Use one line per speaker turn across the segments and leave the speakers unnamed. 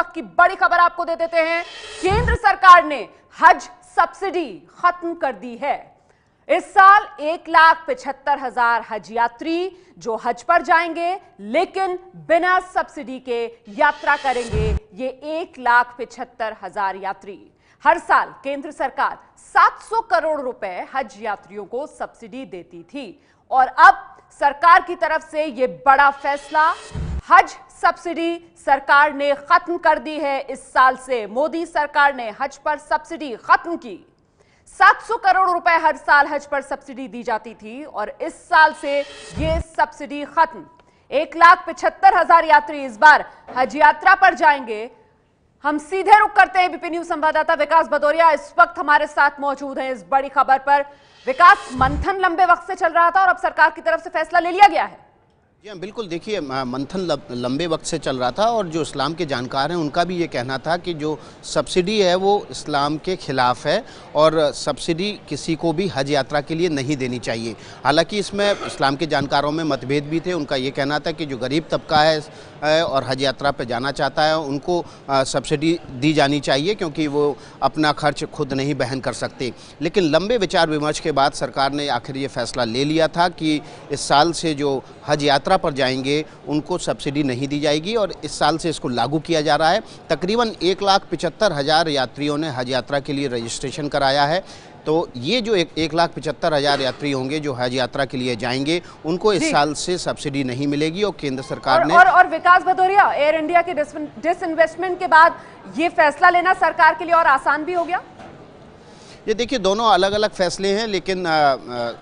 वक्त की बड़ी खबर आपको दे देते हैं केंद्र सरकार ने हज सब्सिडी खत्म कर दी है इस साल एक लाख पिछहत्तर हजार हज यात्री जो हज पर जाएंगे लेकिन बिना सब्सिडी के यात्रा करेंगे ये एक लाख पिछहत्तर हजार यात्री हर साल केंद्र सरकार 700 करोड़ रुपए हज यात्रियों को सब्सिडी देती थी और अब सरकार की तरफ से यह बड़ा फैसला हज सब्सिडी सरकार ने खत्म कर दी है इस साल से मोदी सरकार ने हज पर सब्सिडी खत्म की 700 करोड़ रुपए हर साल हज पर सब्सिडी दी जाती थी और इस साल से ये सब्सिडी खत्म एक लाख पिछहत्तर हजार यात्री इस बार हज यात्रा पर जाएंगे हम सीधे रुक करते हैं बीपी न्यूज संवाददाता विकास भदौरिया इस वक्त हमारे साथ मौजूद हैं इस बड़ी खबर पर विकास मंथन लंबे वक्त से चल रहा था और अब सरकार की तरफ से फैसला ले लिया गया है
जी हाँ बिल्कुल देखिए मंथन लंबे वक्त से चल रहा था और जो इस्लाम के जानकार हैं उनका भी ये कहना था कि जो सब्सिडी है वो इस्लाम के ख़िलाफ़ है और सब्सिडी किसी को भी हज यात्रा के लिए नहीं देनी चाहिए हालांकि इसमें इस्लाम के जानकारों में मतभेद भी थे उनका ये कहना था कि जो गरीब तबका है और हज यात्रा पर जाना चाहता है उनको सब्सिडी दी जानी चाहिए क्योंकि वो अपना खर्च खुद नहीं बहन कर सकते लेकिन लंबे विचार विमर्श के बाद सरकार ने आखिर ये फैसला ले लिया था कि इस साल से जो हज यात्रा यात्रा पर जाएंगे उनको सब्सिडी नहीं दी जाएगी और इस साल से इसको लागू किया जा रहा है तकरीबन एक लाख पिचहत्तर हज़ार यात्रियों ने हज यात्रा के लिए रजिस्ट्रेशन कराया है तो ये जो एक एक लाख पिचहत्तर हज़ार यात्री होंगे जो हज यात्रा के लिए जाएंगे उनको इस साल से सब्सिडी नहीं मिलेगी और केंद्र सरकार और, ने और,
और विकास भदौरिया एयर इंडिया के इन्वेस्टमेंट के बाद ये फैसला लेना सरकार के लिए और आसान भी हो गया
ये देखिए दोनों अलग अलग फैसले हैं लेकिन आ, आ,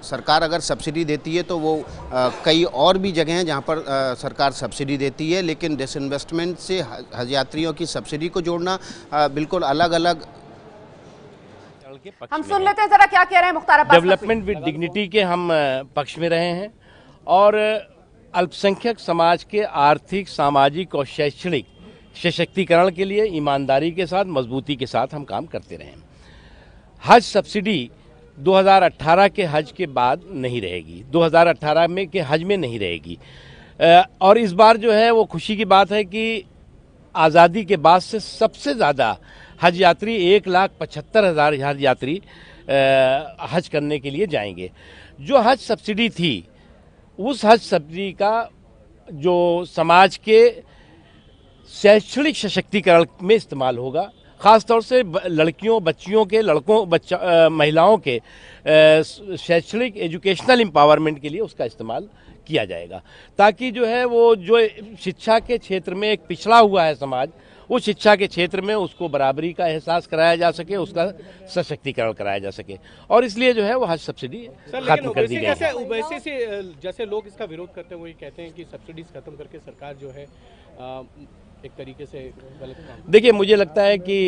सरकार अगर सब्सिडी देती है तो वो आ, कई और भी जगह हैं जहाँ पर आ, सरकार सब्सिडी देती है लेकिन डिसइन्वेस्टमेंट से हज यात्रियों की सब्सिडी को जोड़ना आ, बिल्कुल अलग अलग
हम सुन लेते हैं जरा क्या कह रहे हैं मुख्तार डेवलपमेंट
विद डिग्निटी के हम पक्ष में रहे हैं और
अल्पसंख्यक समाज के आर्थिक सामाजिक और शैक्षणिक सशक्तिकरण के लिए ईमानदारी के साथ मजबूती के साथ हम काम करते रहे हैं हज सब्सिडी 2018 के हज के बाद नहीं रहेगी 2018 में के हज में नहीं रहेगी और इस बार जो है वो खुशी की बात है कि आज़ादी के बाद से सबसे ज़्यादा हज यात्री एक लाख पचहत्तर हज़ार हज यात्री हज करने के लिए जाएंगे जो हज सब्सिडी थी उस हज सब्सिडी का जो समाज के शैक्षणिक सशक्तिकरण में इस्तेमाल होगा ख़ास तौर से लड़कियों बच्चियों के लड़कों बच्चा महिलाओं के शैक्षणिक एजुकेशनल एम्पावरमेंट के लिए उसका इस्तेमाल किया जाएगा ताकि जो है वो जो शिक्षा के क्षेत्र में एक पिछड़ा हुआ है समाज उस शिक्षा के क्षेत्र में उसको बराबरी का एहसास कराया जा सके उसका सशक्तिकरण कराया जा सके और इसलिए जो है वो हज सब्सिडी खत्म कर दी गई जैसे वैसे
से जैसे लोग इसका विरोध करते हुए कहते हैं कि सब्सिडीज खत्म करके सरकार जो है आ, एक तरीके से गलत देखिए मुझे
लगता है कि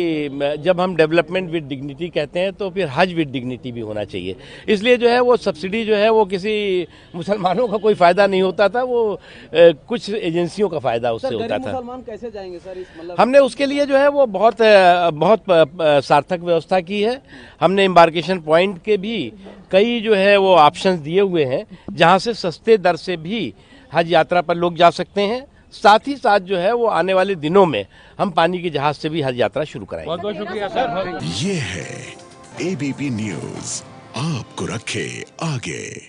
जब हम डेवलपमेंट विद डिग्निटी कहते हैं तो फिर हज विद डिग्निटी भी होना चाहिए इसलिए जो है वो सब्सिडी जो है वो किसी मुसलमानों का कोई फ़ायदा नहीं होता था वो कुछ एजेंसियों का फ़ायदा उससे होता था मुसलमान
कैसे जाएंगे सर इस मतलब हमने उसके
लिए जो है वो बहुत बहुत सार्थक व्यवस्था की है हमने इम्बार्केशन पॉइंट के भी कई जो है वो ऑप्शन दिए हुए हैं जहाँ से सस्ते दर से भी हज यात्रा पर लोग जा सकते हैं साथ ही साथ जो है वो आने वाले दिनों में हम पानी के जहाज से भी हज यात्रा शुरू कराएंगे बहुत
बहुत शुक्रिया सर
ये है एबीपी न्यूज आपको रखे आगे